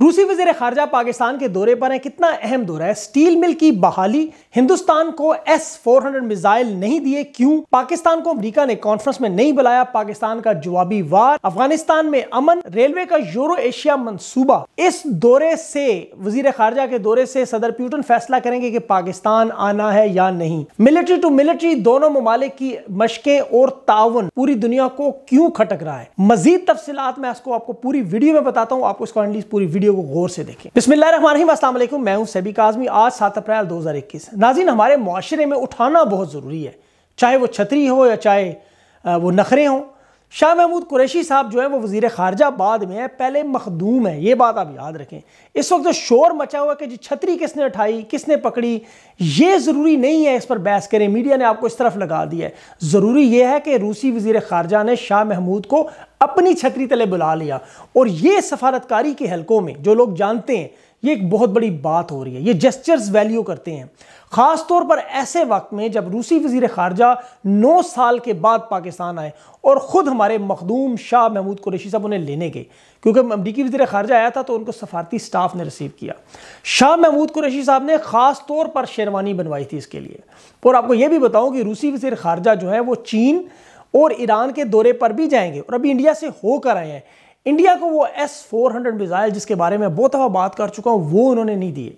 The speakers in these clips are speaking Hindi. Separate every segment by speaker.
Speaker 1: रूसी वजीर खारजा पाकिस्तान के दौरे पर है कितना अहम दौरा है स्टील मिल की बहाली हिंदुस्तान को एस 400 मिसाइल नहीं दिए क्यों पाकिस्तान को अमरीका ने कॉन्फ्रेंस में नहीं बुलाया पाकिस्तान का जवाबी वार अफगानिस्तान में अमन रेलवे का यूरो एशिया मंसूबा इस दौरे से वजीर खारजा के दौरे से सदर प्यूटन फैसला करेंगे की पाकिस्तान आना है या नहीं मिलिट्री टू मिलिट्री दोनों ममालिक की मशकें और ताउन पूरी दुनिया को क्यों खटक रहा है मजीद तफसीत मैं आपको पूरी वीडियो में बताता हूँ आपको इसको पूरी वीडियो वीडियो को गौर से देखें बिस्मिल्लाम असलम मैं हूं सभी काजमी आज सात अप्रैल दो हज़ार इक्कीस नाजिन हमारे माशरे में उठाना बहुत ज़रूरी है चाहे वो छतरी हो या चाहे वो नखरे हों शाह महमूद कुरैशी साहब जो है वो वजीर खारजा बाद में है पहले मखदूम है ये बात आप याद रखें इस वक्त जो शोर मचा हुआ है कि जी छतरी किसने उठाई किसने पकड़ी ये ज़रूरी नहीं है इस पर बहस करें मीडिया ने आपको इस तरफ लगा दिया है ज़रूरी ये है कि रूसी वजीर खारजा ने शाह महमूद को अपनी छतरी तले बुला लिया और ये सफारतकारी के हलकों में जो लोग जानते हैं ये एक बहुत बड़ी बात हो रही है ये जेस्चर्स वैल्यू करते हैं खासतौर पर ऐसे वक्त में जब रूसी वजीर खारजा नौ साल के बाद पाकिस्तान आए और ख़ुद हमारे मखदूम शाह महमूद कुरेशी साहब उन्हें लेने गए क्योंकि अमरीकी वजीर खारजा आया था तो उनको सफारती स्टाफ ने रिसीव किया शाह महमूद कुरेशी साहब ने ख़ास तौर पर शेरवानी बनवाई थी इसके लिए और आपको यह भी बताऊँ कि रूसी वजीर खारजा जो है वो चीन और ईरान के दौरे पर भी जाएंगे और अभी इंडिया से होकर आए हैं इंडिया को वो एस फोर हंड्रेड मिज़ाइल जिसके बारे में बहुत दफ़ा बात कर चुका हूँ वो उन्होंने नहीं दिए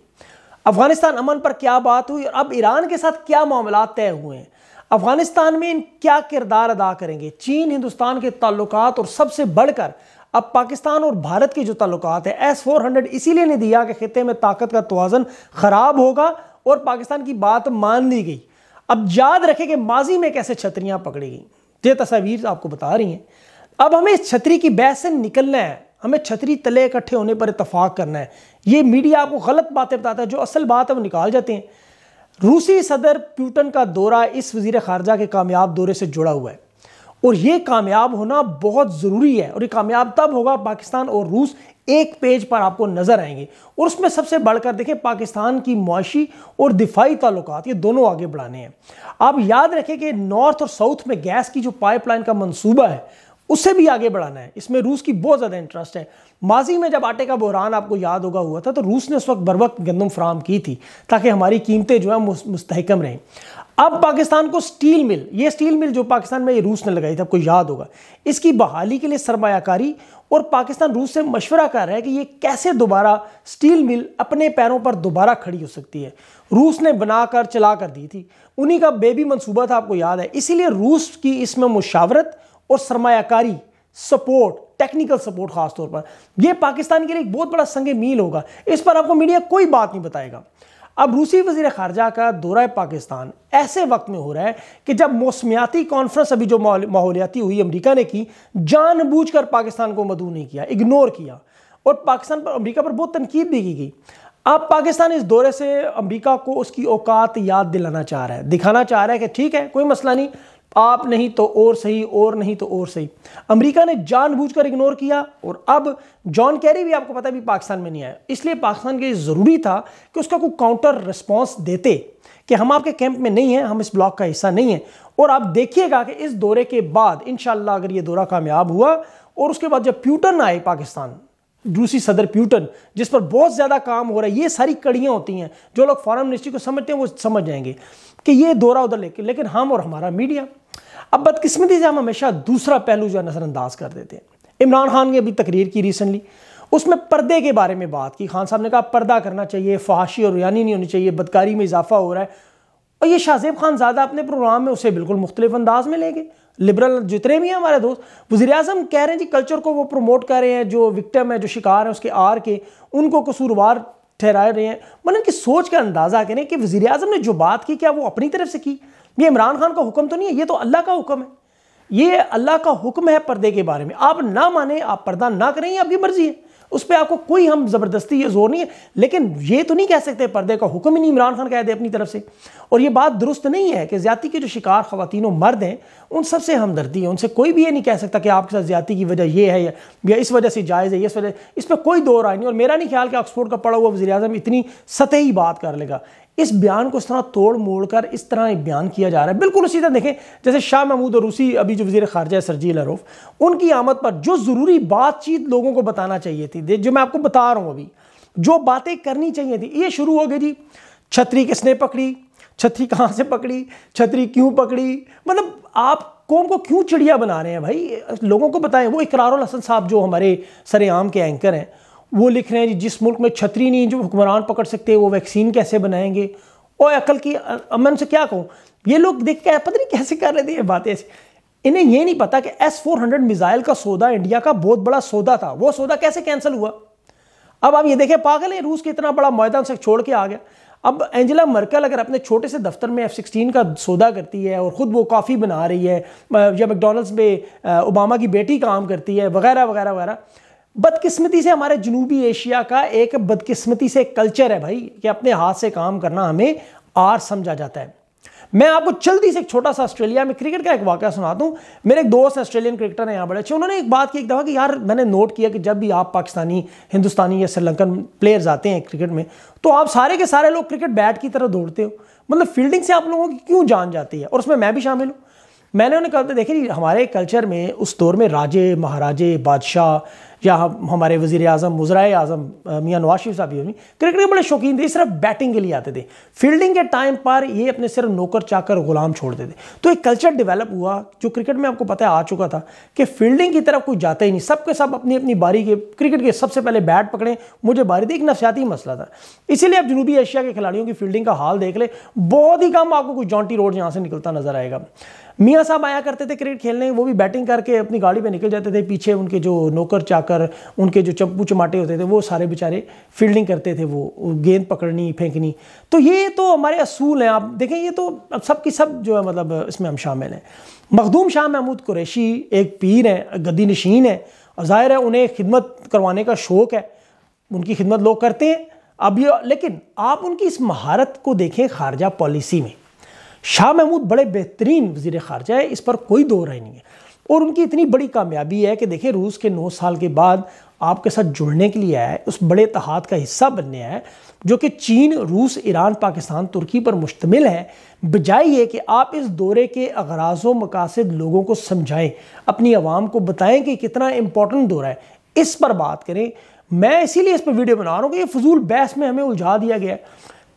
Speaker 1: अफगानिस्तान अमन पर क्या बात हुई और अब ईरान के साथ क्या मामला तय हुए हैं अफगानिस्तान में इन क्या किरदार अदा करेंगे चीन हिंदुस्तान के ताल्लुक और सबसे बढ़कर अब पाकिस्तान और भारत के जो ताल्लुक है एस फोर हंड्रेड इसीलिए नहीं दिया कि खत्े में ताकत का तोज़न ख़राब होगा और पाकिस्तान की बात मान ली गई अब याद रखें कि माजी में कैसे छतरियाँ पकड़ी गई ये तस्वीर आपको बता रही हैं अब हमें इस छतरी की बहस से निकलना है हमें छतरी तले इकट्ठे होने पर इतफाक़ करना है ये मीडिया आपको गलत बातें बताता है जो असल बात है वो निकाल जाते हैं रूसी सदर प्यूटन का दौरा इस वजीर खारजा के कामयाब दौरे से जुड़ा हुआ है और ये कामयाब होना बहुत ज़रूरी है और ये कामयाब तब होगा पाकिस्तान और रूस एक पेज पर आपको नज़र आएंगे और उसमें सबसे बढ़कर देखें पाकिस्तान की मुआशी और दिफाई ताल्लुक ये दोनों आगे बढ़ाने हैं आप याद रखें कि नॉर्थ और साउथ में गैस की जो पाइपलाइन का मनसूबा है उससे भी आगे बढ़ाना है इसमें रूस की बहुत ज़्यादा इंटरेस्ट है माजी में जब आटे का बहरान आपको याद होगा हुआ था तो रूस ने उस वक्त बर वक्त गंदम फ्राहम की थी ताकि हमारी कीमतें जो है मुस्तकम रहें अब पाकिस्तान को स्टील मिल ये स्टील मिल जो पाकिस्तान में ये रूस ने लगाई थी आपको याद होगा इसकी बहाली के लिए सरमायाकारी और पाकिस्तान रूस से मशवरा कर रहा है कि ये कैसे दोबारा स्टील मिल अपने पैरों पर दोबारा खड़ी हो सकती है रूस ने बनाकर चला कर दी थी उन्हीं का बेबी मंसूबा था आपको याद है इसीलिए रूस की इसमें मुशावरत और सरमाकारी सपोर्ट टेक्निकल सपोर्ट खासतौर पर यह पाकिस्तान के लिए एक बहुत बड़ा संग मील होगा इस पर आपको मीडिया कोई बात नहीं बताएगा अब रूसी वजीर खारजा का दौरा पाकिस्तान ऐसे वक्त में हो रहा है कि जब मौसमियाती कॉन्फ्रेंस अभी जो माहौलियाती हुई अमरीका ने की जानबूझकर पाकिस्तान को मदू नहीं किया इग्नोर किया और पाकिस्तान पर अमरीका पर बहुत तनकीद भी की गई अब पाकिस्तान इस दौरे से अमरीका को उसकी औकात याद दिलाना चाह रहा है दिखाना चाह रहा है कि ठीक है कोई मसला नहीं आप नहीं तो और सही और नहीं तो और सही अमेरिका ने जानबूझकर इग्नोर किया और अब जॉन कैरी भी आपको पता है भी पाकिस्तान में नहीं आया इसलिए पाकिस्तान के ज़रूरी था कि उसका कोई काउंटर रिस्पॉन्स देते कि हम आपके कैंप में नहीं हैं हम इस ब्लॉक का हिस्सा नहीं है और आप देखिएगा कि इस दौरे के बाद इन अगर ये दौरा कामयाब हुआ और उसके बाद जब प्यूटन आए पाकिस्तान रूसी सदर प्यूटन जिस पर बहुत ज़्यादा काम हो रहा है ये सारी कड़ियाँ होती हैं जो लोग फॉरन मिनिस्ट्री को समझते हैं वो समझ जाएंगे कि ये दौरा उधर लेके लेकिन हम और हमारा मीडिया अब बदकिस्मती से हम हमेशा दूसरा पहलू जो है नज़रअंदाज कर देते हैं इमरान खान ने अभी तकरीर की रिसेंटली उसमें पर्दे के बारे में बात की खान साहब ने कहा पर्दा करना चाहिए फहाशी और यानी नहीं होनी चाहिए बदकारी में इजाफा हो रहा है और ये शाहजेब खान ज़्यादा अपने प्रोग्राम में उसे बिल्कुल मुख्तलिफ अंदाज में लेंगे लिबरल जितने भी हैं हमारे दोस्त वजी अजम कह रहे हैं जी कल्चर को वो प्रमोट कर रहे हैं जो विक्टम है जो शिकार है उसके आर के उनको कसूरवार ठहरा रहे हैं मतलब इनकी सोच का अंदाज़ा करें कि वजी अजम ने जो बात की क्या वो अपनी तरफ से की ये इमरान खान का हुक्म तो नहीं है ये तो अल्लाह का हुक्म है ये अल्लाह का हुक्म है पर्दे के बारे में आप ना माने आप पर्दा ना करें ये आपकी मर्जी है उस पर आपको कोई हम ज़बरदस्ती ये जोर नहीं है लेकिन ये तो नहीं कह सकते पर्दे का हुक्म ही नहीं इमरान खान कह दे अपनी तरफ से और ये बात दुरुस्त नहीं है कि ज़्यादा के जो शिकार ख़वान मर्द हैं उन सबसे हमदर्दी है उनसे कोई भी ये नहीं कह सकता कि आपके साथ ज़्यादा की वजह यह है या इस वजह से जायज़ है इस वजह इस पर कोई दो राय नहीं और मेरा नहीं ख्याल कि ऑक्सफोर्ड का पड़ा हुआ वजी अजम इतनी सतही बात कर लेगा इस बयान को इस तरह तोड़ मोड़ कर इस तरह एक बयान किया जा रहा है बिल्कुल उसी तरह देखें जैसे शाह महमूद और रूसी अभी जो वजीर खारजा है सरजील अरूफ उनकी आमद पर जो ज़रूरी बातचीत लोगों को बताना चाहिए थी जो मैं आपको बता रहा हूँ अभी जो बातें करनी चाहिए थी ये शुरू हो गई जी छतरी किसने पकड़ी छतरी कहाँ से पकड़ी छतरी क्यों पकड़ी मतलब आप कौम को क्यों चिड़िया बना रहे हैं भाई लोगों को बताएं वो इकरार हसन साहब जो हमारे सरेआम के एंकर हैं वो लिख रहे हैं जिस मुल्क में छतरी नहीं जो हुक्मरान पकड़ सकते वो वैक्सीन कैसे बनाएंगे और अकल की अमन से क्या कहूँ ये लोग देख के पता नहीं कैसे कर रहे थे ये बातें ऐसी इन्हें यह नहीं पता कि एस फोर हंड्रेड मिज़ाइल का सौदा इंडिया का बहुत बड़ा सौदा था वो सौदा कैसे कैंसिल हुआ अब आप ये देखें पागल है रूस के इतना बड़ा मैदान से छोड़ के आ गया अब एंजेला मर्कल अगर अपने छोटे से दफ्तर में एफ सिक्सटीन का सौदा करती है और ख़ुद वो कॉफ़ी बना रही है या मैकडोनल्ड्स में ओबामा की बेटी काम करती है वगैरह वगैरह वगैरह बदकिस्मती से हमारे जनूबी एशिया का एक बदकिस्मती से कल्चर है भाई कि अपने हाथ से काम करना हमें आर समझा जाता है मैं आपको जल्दी से एक छोटा सा ऑस्ट्रेलिया में क्रिकेट का एक वाक्य सुना दूं मेरे एक दोस्त ऑस्ट्रेलियन क्रिकेटर हैं यहाँ बड़े अच्छे उन्होंने एक बात की एक दफ़ा कि यार मैंने नोट किया कि जब भी आप पाकिस्तानी हिंदुस्तानी या श्रीलंकन प्लेयर्स आते हैं क्रिकेट में तो आप सारे के सारे लोग क्रिकेट बैट की तरह दौड़ते हो मतलब फील्डिंग से आप लोगों की क्यों जान जाती है और उसमें मैं भी शामिल हूँ मैंने उन्हें कहा देखिए हमारे कल्चर में उस दौर में राजे महाराजे बादशाह या हमारे वजीर अजम मुजरा आजम मियाँ नवाज शरीफ साहब भी क्रिकेट के बड़े शौकीन थे सिर्फ बैटिंग के लिए आते थे फील्डिंग के टाइम पर ये अपने सिर्फ नौकर चाकर गुलाम छोड़ते थे तो एक कल्चर डेवलप हुआ जो क्रिकेट में आपको पता है आ चुका था कि फील्डिंग की तरफ कोई जाता ही नहीं सबके सब अपनी अपनी बारी के क्रिकेट के सबसे पहले बैट पकड़ें मुझे बारी थी एक नफसियाती मसला था इसीलिए आप जनूबी एशिया के खिलाड़ियों की फील्डिंग का हाल देख ले बहुत ही कम आपको कोई जॉन्टी रोड यहाँ से निकलता नजर आएगा मियाँ साहब आया करते थे क्रिकेट खेलने वो भी बैटिंग करके अपनी गाड़ी पर निकल जाते थे पीछे उनके जो नौकर चाकर जाकर उनके जो चप्पू चमाटे होते थे वो सारे बेचारे फील्डिंग करते थे वो गेंद पकड़नी फेंकनी तो ये तो हमारे असूल हैं आप देखें ये तो अब सब की सब जो है मतलब इसमें हम शामिल हैं मखदूम शाह महमूद कुरैशी एक पीर हैं गद्दी नशीन है और ज़ाहिर है उन्हें खिदमत करवाने का शौक़ है उनकी खिदमत लोग करते हैं अब ये लेकिन आप उनकी इस महारत को देखें खारजा पॉलिसी में शाह महमूद बड़े बेहतरीन वजीर खारजा है इस पर कोई दो राय नहीं है और उनकी इतनी बड़ी कामयाबी है कि देखिए रूस के नौ साल के बाद आपके साथ जुड़ने के लिए आया है उस बड़े तहाद का हिस्सा बनने आया है जो कि चीन रूस ईरान पाकिस्तान तुर्की पर मुश्तमिल है बजाय ये कि आप इस दौरे के अगराज मकासद लोगों को समझाएं अपनी आवाम को बताएं कि कितना इम्पोर्टेंट दौरा है इस पर बात करें मैं इसीलिए इस पर वीडियो बना रहा हूँ कि ये फजूल बहस में हमें उलझा दिया गया है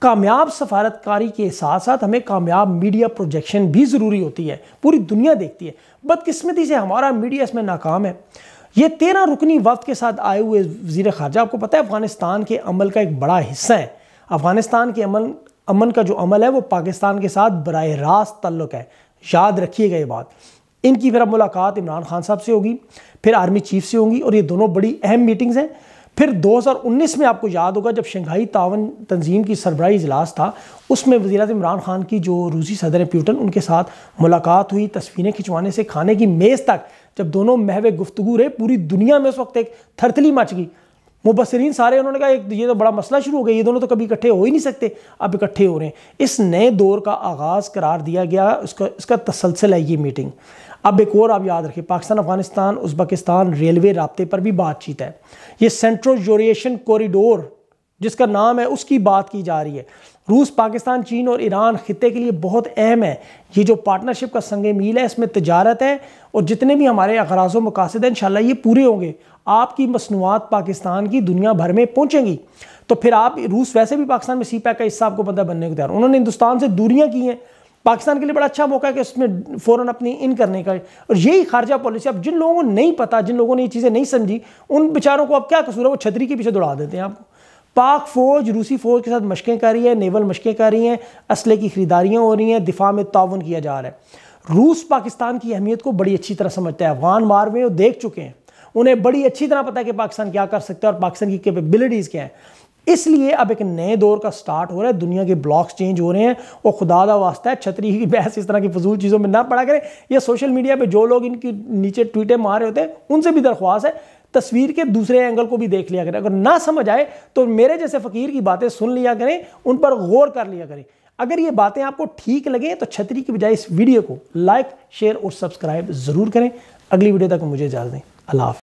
Speaker 1: कामयाब सफारतकारी के साथ साथ हमें कामयाब मीडिया प्रोजेक्शन भी ज़रूरी होती है पूरी दुनिया देखती है बदकिस्मती से हमारा मीडिया इसमें नाकाम है ये तेरह रुकनी वक्त के साथ आए हुए वजी खारजा आपको पता है अफगानिस्तान के अमल का एक बड़ा हिस्सा है अफगानिस्तान के अमन अमन का जो अमल है वो पाकिस्तान के साथ बरह रास्त तल्लक है याद रखिएगा ये बात इनकी फिर अब मुलाकात इमरान खान साहब से होगी फिर आर्मी चीफ से होंगी और ये दोनों बड़ी अहम मीटिंग्स हैं फिर 2019 में आपको याद होगा जब शंघाई तावन तंजीम की सरबराही इजलास था उसमें वजी इमरान खान की जो रूसी सदर प्यूटन उनके साथ मुलाकात हुई तस्वीरें खिंचवाने से खाने की मेज़ तक जब दोनों महवे गुफ्तु रहे पूरी दुनिया में उस वक्त एक थरथली मच गई मुबसरीन सारे उन्होंने कहा एक तो ये तो बड़ा मसला शुरू हो गया ये दोनों तो कभी इकट्ठे हो ही नहीं सकते अब इकट्ठे हो रहे हैं इस नए दौर का आगाज़ करार दिया गया उसका इसका तसलसल है ये मीटिंग अब एक और आप याद रखिए पाकिस्तान अफगानिस्तान उज्बकिस्तान रेलवे रबते पर भी बातचीत है ये सेंट्रो जोरिएशन कॉरिडोर जिसका नाम है उसकी बात की जा रही है रूस पाकिस्तान चीन और ईरान खत्े के लिए बहुत अहम है ये जो पार्टनरशिप का संग मील है इसमें तजारत है और जितने भी हमारे अखराज मकासद हैं इन ये पूरे होंगे आपकी मसनूआत पाकिस्तान की दुनिया भर में पहुँचेंगी तो फिर आप रूस वैसे भी पाकिस्तान में सी पैक का हिस्सा आपको पता बनने को तैयार उन्होंने हिंदुस्तान से दूरियाँ की हैं पाकिस्तान के लिए बड़ा अच्छा मौका है कि उसमें फ़ौरन अपनी इन करने का और यही खारजा पॉलिसी अब जिन लोगों को नहीं पता जिन लोगों ने ये चीज़ें नहीं समझी उन बेचारों को अब क्या कसूर है वो छतरी के पीछे दौड़ा देते हैं आपको पाक फ़ौज रूसी फ़ौज के साथ मशकें कर रही है नेवल मशकें कर रही हैं असले की खरीदारियाँ हो रही हैं दिफा में ताउन किया जा रहा है रूस पाकिस्तान की अहमियत को बड़ी अच्छी तरह समझता है अफगान मार में वो देख चुके हैं उन्हें बड़ी अच्छी तरह पता है कि पाकिस्तान क्या कर सकता है और पाकिस्तान की कैपेबिलिटीज़ क्या हैं इसलिए अब एक नए दौर का स्टार्ट हो रहा है दुनिया के ब्लॉक्स चेंज हो रहे हैं और खुदा दा वास्ता है छतरी की बहस इस तरह की फजूल चीज़ों में ना पड़ा करें या सोशल मीडिया पर जो लोग इनकी नीचे ट्वीटें मार रहे होते हैं उनसे भी दरख्वास्त है तस्वीर के दूसरे एंगल को भी देख लिया करें अगर ना समझ आए तो मेरे जैसे फ़कीर की बातें सुन लिया करें उन पर गौर कर लिया करें अगर ये बातें आपको ठीक लगें तो छतरी की बजाय इस वीडियो को लाइक शेयर और सब्सक्राइब ज़रूर करें अगली वीडियो तक मुझे इजाज़ दें अल्लाह